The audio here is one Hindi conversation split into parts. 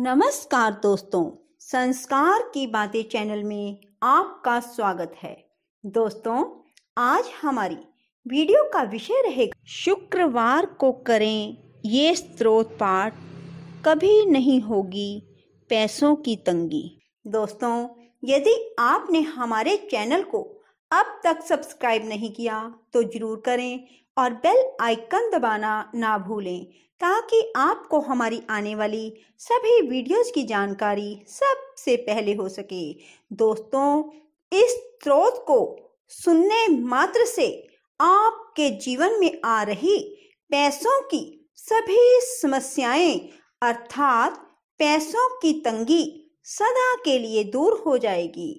नमस्कार दोस्तों संस्कार की बातें चैनल में आपका स्वागत है दोस्तों आज हमारी वीडियो का विषय रहेगा शुक्रवार को करें ये स्त्रोत पाठ कभी नहीं होगी पैसों की तंगी दोस्तों यदि आपने हमारे चैनल को अब तक सब्सक्राइब नहीं किया तो जरूर करें और बेल आइकन दबाना ना भूलें ताकि आपको हमारी आने वाली सभी वीडियोस की जानकारी सबसे पहले हो सके दोस्तों इस स्रोत को सुनने मात्र से आपके जीवन में आ रही पैसों की सभी समस्याएं अर्थात पैसों की तंगी सदा के लिए दूर हो जाएगी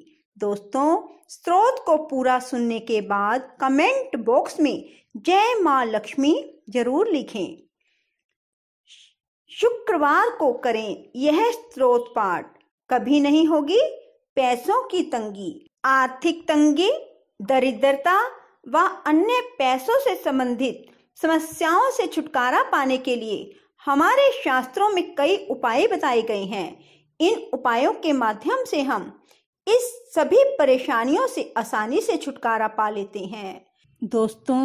दोस्तों स्रोत को पूरा सुनने के बाद कमेंट बॉक्स में जय माँ लक्ष्मी जरूर लिखें शुक्रवार को करें यह स्त्रोत पाठ कभी नहीं होगी पैसों की तंगी आर्थिक तंगी दरिद्रता व अन्य पैसों से संबंधित समस्याओं से छुटकारा पाने के लिए हमारे शास्त्रों में कई उपाय बताए गए हैं इन उपायों के माध्यम से हम इस सभी परेशानियों से आसानी से छुटकारा पा लेते हैं दोस्तों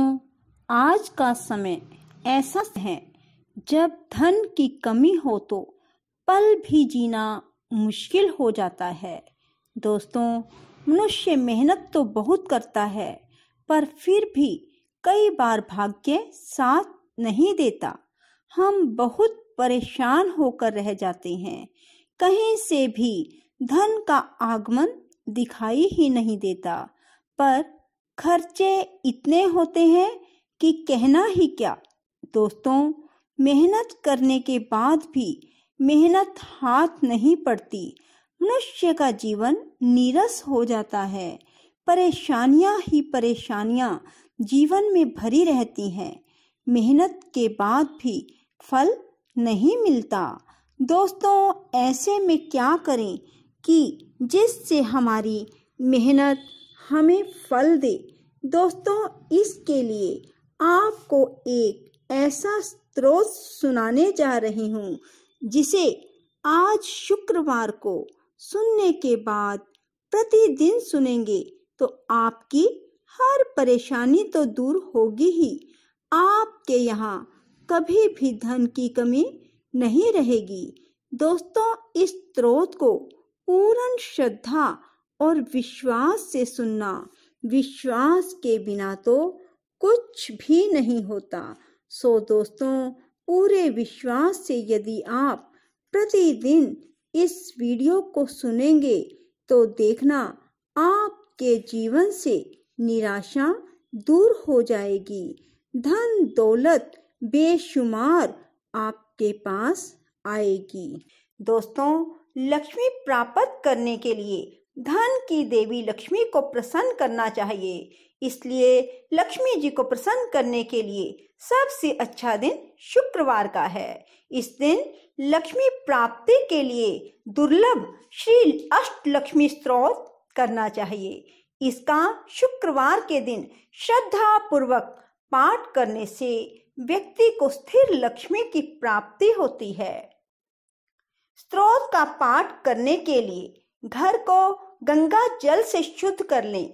आज का समय ऐसा है जब धन की कमी हो तो पल भी जीना मुश्किल हो जाता है दोस्तों मनुष्य मेहनत तो बहुत करता है पर फिर भी कई बार भाग्य साथ नहीं देता हम बहुत परेशान होकर रह जाते हैं कहीं से भी धन का आगमन दिखाई ही नहीं देता पर खर्चे इतने होते हैं कि कहना ही क्या दोस्तों मेहनत करने के बाद भी मेहनत हाथ नहीं पड़ती मनुष्य का जीवन नीरस हो जाता है परेशानियां ही परेशानियां जीवन में भरी रहती हैं मेहनत के बाद भी फल नहीं मिलता दोस्तों ऐसे में क्या करें कि जिससे हमारी मेहनत हमें फल दे दोस्तों इसके लिए आपको एक ऐसा स्रोत सुनाने जा रही हूँ जिसे आज शुक्रवार को सुनने के बाद प्रतिदिन सुनेंगे तो आपकी हर परेशानी तो दूर होगी ही आपके यहाँ कभी भी धन की कमी नहीं रहेगी दोस्तों इस स्रोत को पूर्ण श्रद्धा और विश्वास से सुनना विश्वास के बिना तो कुछ भी नहीं होता सो दोस्तों पूरे विश्वास से यदि आप प्रतिदिन इस वीडियो को सुनेंगे तो देखना आपके जीवन से निराशा दूर हो जाएगी धन दौलत बेशुमार आपके पास आएगी दोस्तों लक्ष्मी प्राप्त करने के लिए धन की देवी लक्ष्मी को प्रसन्न करना चाहिए इसलिए लक्ष्मी जी को प्रसन्न करने के लिए सबसे अच्छा दिन शुक्रवार का है इस दिन लक्ष्मी प्राप्ति के लिए दुर्लभ श्री अष्ट लक्ष्मी स्त्रोत करना चाहिए इसका शुक्रवार के दिन श्रद्धा पूर्वक पाठ करने से व्यक्ति को स्थिर लक्ष्मी की प्राप्ति होती है स्त्रोत का पाठ करने के लिए घर को गंगा जल से शुद्ध कर लें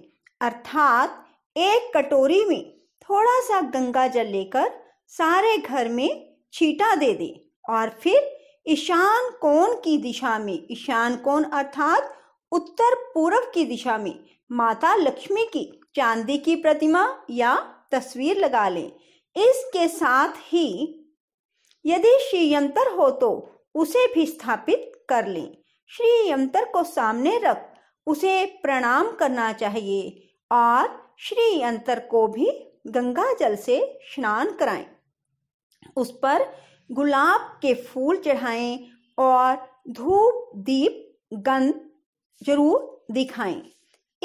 अर्थात एक कटोरी में थोड़ा सा गंगा जल लेकर सारे घर में छीटा दे दे और फिर ईशान कोण की दिशा में ईशान कोण अर्थात उत्तर पूर्व की दिशा में माता लक्ष्मी की चांदी की प्रतिमा या तस्वीर लगा लें इसके साथ ही यदि श्री यंत्र हो तो उसे भी स्थापित कर लें यंत्र को सामने रख उसे प्रणाम करना चाहिए और श्री अंतर को भी गंगा जल से स्नान कराएं उस पर गुलाब के फूल चढ़ाएं और धूप दीप गंध जरूर दिखाएं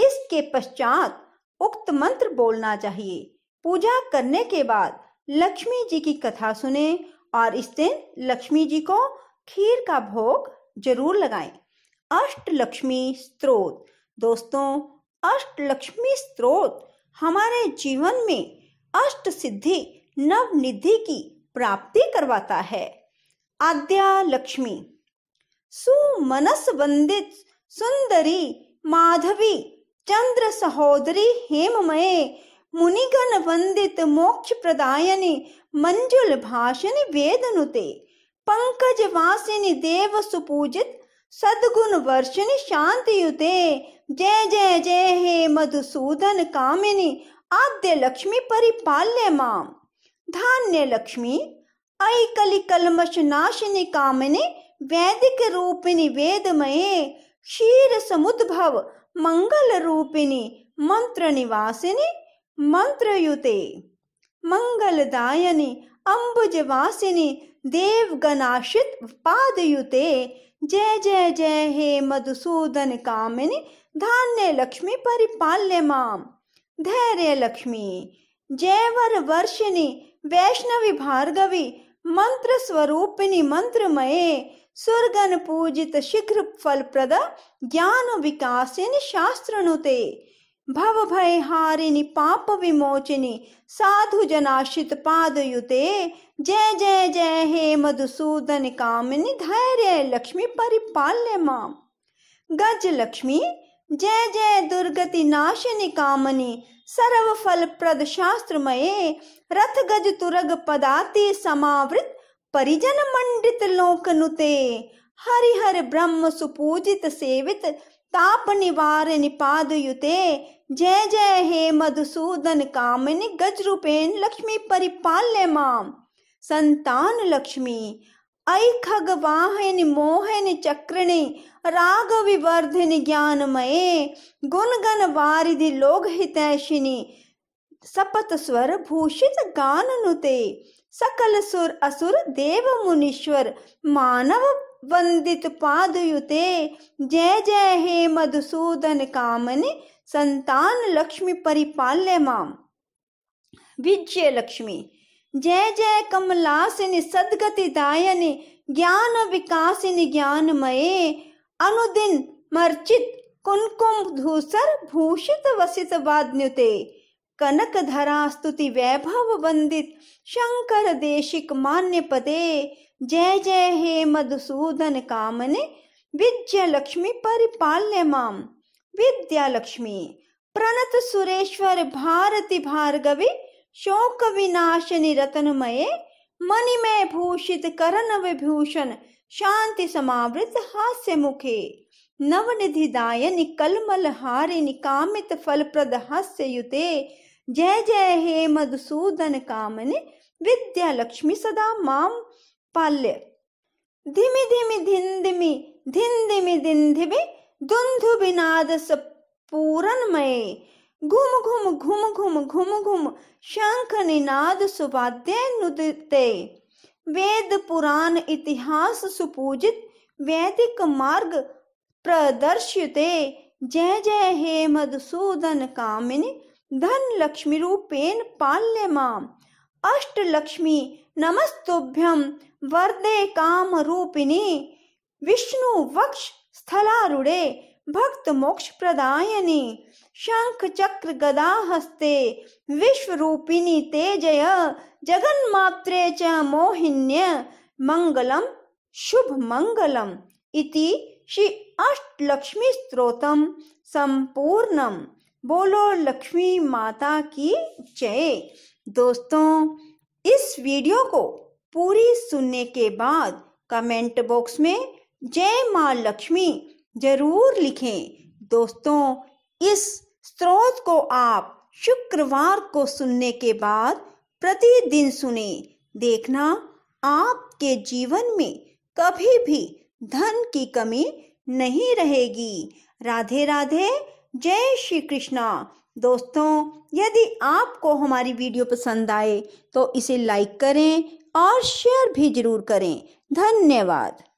इसके पश्चात उक्त मंत्र बोलना चाहिए पूजा करने के बाद लक्ष्मी जी की कथा सुने और इस दिन लक्ष्मी जी को खीर का भोग जरूर लगाएं अष्ट लक्ष्मी स्त्रोत दोस्तों अष्ट लक्ष्मी स्त्रोत हमारे जीवन में अष्ट सिद्धि नव निधि की प्राप्ति करवाता है आद्या लक्ष्मी सुमनस वंदित सुंदरी माधवी चंद्र सहोदरी हेमय मुनिगण वंदित मोक्ष प्रदायनि मंजुल भाषण वेदनुते पंकज वासिनी देव सुपूजित सदगुण वर्षण शांति युते जय जय जय हे मधुसूदन कामिनी आद्य लक्ष्मी परिपाल्य माम धान्य लक्ष्मी ऐकली कलमश नाशिनी कामिनी वैदिक रूपिणि वेदमये क्षीर समुद्भव मंगल रूपिनी मंत्र निवासिनी मंत्र युते अंबुज वासिनी देव गनाशित पाद पादयुते जय जय जय हे मधुसूदन कामिनी धान्य लक्ष्मी परिपाल्य माम धैर्य लक्ष्मी जय वर वर्षिणि वैष्णवी भार्गवी मंत्र स्वरूपिणी मंत्रमये सुरगन पूजित शिखर फल प्रद ज्ञान विकासिन शास्त्रनुते पाप साधु जनाशित पादयुते जय जय जय हे मधुसूदन कामिनि धैर्य लक्ष्मी परिपाल्य गज लक्ष्मी जय जय दुर्गति नाशिनि प्रद शास्त्र मये रथ गज तुरग पदाति समावृत परिजन मंडित लोकनुते हरिहर ब्रह्म सुपूजित सेवित ताप निवार निपादयुते जय जय हे मधुसूदन कामिन गजरूपेन लक्ष्मी परिपाल्य माम संतान लक्ष्मी ऐ खग वाहन मोहन चक्रणि राग विवर्धन ज्ञान ज्ञानमये गुणगण वारिधि हितैषिनी सपत स्वर भूषित गान नुते सकल सुर असुर देव मुनीश्वर मानव वंदित पादयुते जय जय हे मधुसूदन कामन संतान लक्ष्मी परिपाल्य माम विजय लक्ष्मी जय जय कमलासिन सदगति दायन ज्ञान विकासिन मय अनुदिन मर्चित कुमकुम धूसर भूषित वसित वाद्युते कनक धरा स्तुति वैभव वंदित शंकर देशिक मान्य पदे जय जय हे मधुसूदन कामने विद्या लक्ष्मी परिपाल्य माम विद्या लक्ष्मी प्रणत सुरेश्वर भारती भार्गवी शोक विनाशनि रतनमये मणिमय भूषित करण विभूषण शांति समावृत हास्य मुखे नव निधि दायनि कलमल हारिण कामित फल प्रद हास्य युते जय जय हे मधुसूदन कामने विद्या लक्ष्मी सदा माम पाल्य धिमि धिमि धिन्धिमि धुंधु बिनाद दुन्धुबिनाद मय घुम घुम घुम घुम घुम घुम शंख निनाद सुवाद्य नुदते वेद पुराण इतिहास सुपूजित वैदिक मार्ग प्रदर्शते जय जय हे मधुसूदन कामिनी धन लक्ष्मी रूपेण पाल्य माम अष्ट लक्ष्मी नमस्तुभ्यं वर्दे रूपिणी विष्णु वक्ष स्थलारूढ़े भक्त मोक्ष प्रदायनी शंख चक्र गदा हस्ते विश्व रूपिणी तेजय जगन्मात्रे च मोहिन्य मंगलम शुभ मंगलम इति श्री अष्टलक्ष्मी स्त्रोतम संपूर्णम बोलो लक्ष्मी माता की जय दोस्तों इस वीडियो को पूरी सुनने के बाद कमेंट बॉक्स में जय माँ लक्ष्मी जरूर लिखें दोस्तों इस स्रोत को आप शुक्रवार को सुनने के बाद प्रतिदिन सुने देखना आपके जीवन में कभी भी धन की कमी नहीं रहेगी राधे राधे जय श्री कृष्णा दोस्तों यदि आपको हमारी वीडियो पसंद आए तो इसे लाइक करें और शेयर भी जरूर करें धन्यवाद